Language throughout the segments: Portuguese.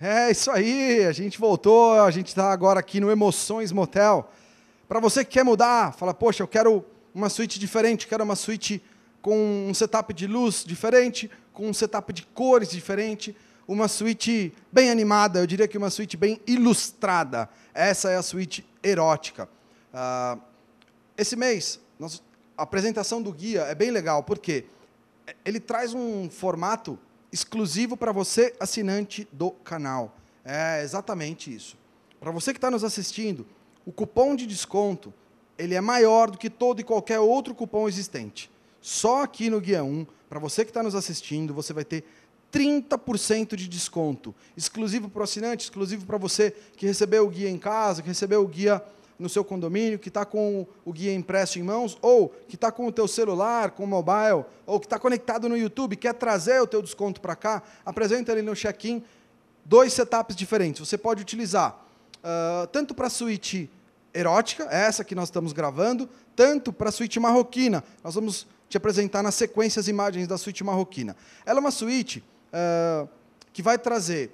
É isso aí, a gente voltou, a gente está agora aqui no Emoções Motel. Para você que quer mudar, fala, poxa, eu quero uma suíte diferente, quero uma suíte com um setup de luz diferente, com um setup de cores diferente, uma suíte bem animada, eu diria que uma suíte bem ilustrada. Essa é a suíte erótica. Uh, esse mês, a apresentação do guia é bem legal, porque ele traz um formato exclusivo para você, assinante do canal. É exatamente isso. Para você que está nos assistindo, o cupom de desconto ele é maior do que todo e qualquer outro cupom existente. Só aqui no Guia 1, para você que está nos assistindo, você vai ter 30% de desconto. Exclusivo para o assinante, exclusivo para você que recebeu o guia em casa, que recebeu o guia no seu condomínio, que está com o guia impresso em mãos, ou que está com o teu celular, com o mobile, ou que está conectado no YouTube, quer trazer o teu desconto para cá, apresenta ele no check-in, dois setups diferentes. Você pode utilizar uh, tanto para a suíte erótica, essa que nós estamos gravando, tanto para a suíte marroquina. Nós vamos te apresentar na sequência as imagens da suíte marroquina. Ela é uma suíte uh, que vai trazer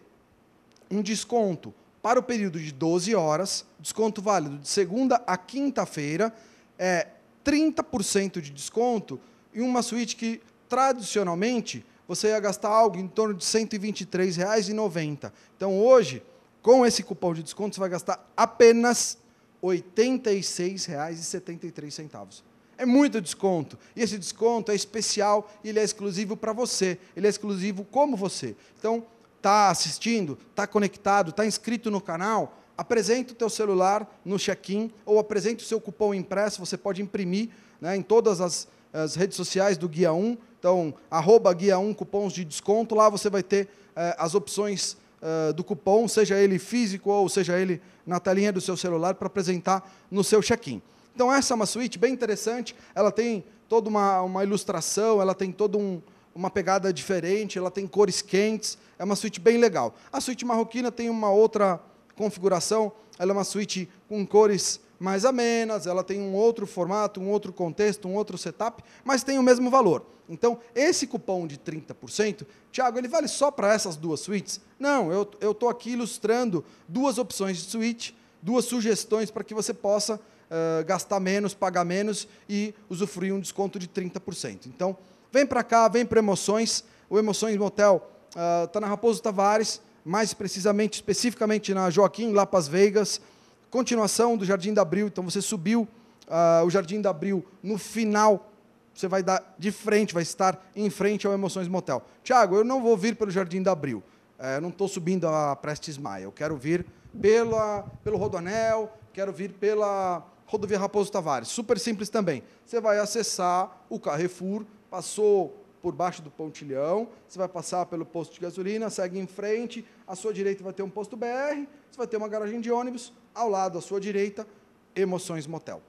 um desconto para o período de 12 horas, desconto válido de segunda a quinta-feira é 30% de desconto em uma suíte que tradicionalmente você ia gastar algo em torno de R$ 123,90. Então hoje, com esse cupom de desconto, você vai gastar apenas R$ 86,73. É muito desconto. E esse desconto é especial, ele é exclusivo para você. Ele é exclusivo como você. Então, está assistindo, está conectado, está inscrito no canal, apresente o teu celular no check-in ou apresente o seu cupom impresso, você pode imprimir né, em todas as, as, redes sociais do Guia 1, então, arroba Guia 1, cupons de desconto, lá você vai ter eh, as opções eh, do cupom, seja ele físico ou seja ele na telinha do seu celular, para apresentar no seu check-in. Então, essa é uma suíte bem interessante, ela tem toda uma, uma ilustração, ela tem todo um, uma pegada diferente, ela tem cores quentes, é uma suíte bem legal. A suíte marroquina tem uma outra configuração, ela é uma suíte com cores mais amenas, ela tem um outro formato, um outro contexto, um outro setup, mas tem o mesmo valor. Então, esse cupom de 30%, Tiago, ele vale só para essas duas suítes? Não, eu estou aqui ilustrando duas opções de suíte, duas sugestões para que você possa uh, gastar menos, pagar menos e usufruir um desconto de 30%. Então, Vem para cá, vem para Emoções. O Emoções Motel está ah, uh, na Raposo Tavares, mais precisamente, especificamente na Joaquim Lapas Vegas Continuação do Jardim da Abril. Então você subiu uh, o Jardim da Abril no final. Você vai dar de frente, vai estar em frente ao Emoções Motel. Tiago, eu não vou vir pelo Jardim da Abril. Uh, não estou subindo a Prestes Maia. Eu quero vir pela, pelo Rodoanel, quero vir pela Rodovia Raposo Tavares. Super simples também. Você vai acessar o Carrefour passou por baixo do pontilhão, você vai passar pelo posto de gasolina, segue em frente, à sua direita vai ter um posto BR, você vai ter uma garagem de ônibus, ao lado, à sua direita, Emoções Motel.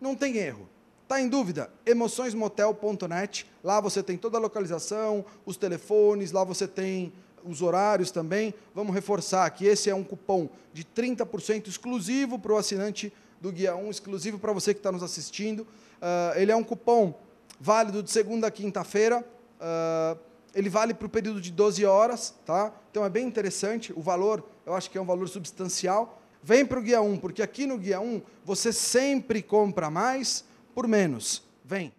Não tem erro. Está em dúvida? Emoçõesmotel.net. Lá você tem toda a localização, os telefones, lá você tem os horários também. Vamos reforçar que esse é um cupom de 30% exclusivo para o assinante do Guia 1, exclusivo para você que está nos assistindo. Uh, ele é um cupom válido de segunda a quinta-feira. Uh, ele vale para o período de 12 horas, tá? Então é bem interessante. O valor, eu acho que é um valor substancial. Vem para o guia 1, porque aqui no guia 1 você sempre compra mais por menos. Vem.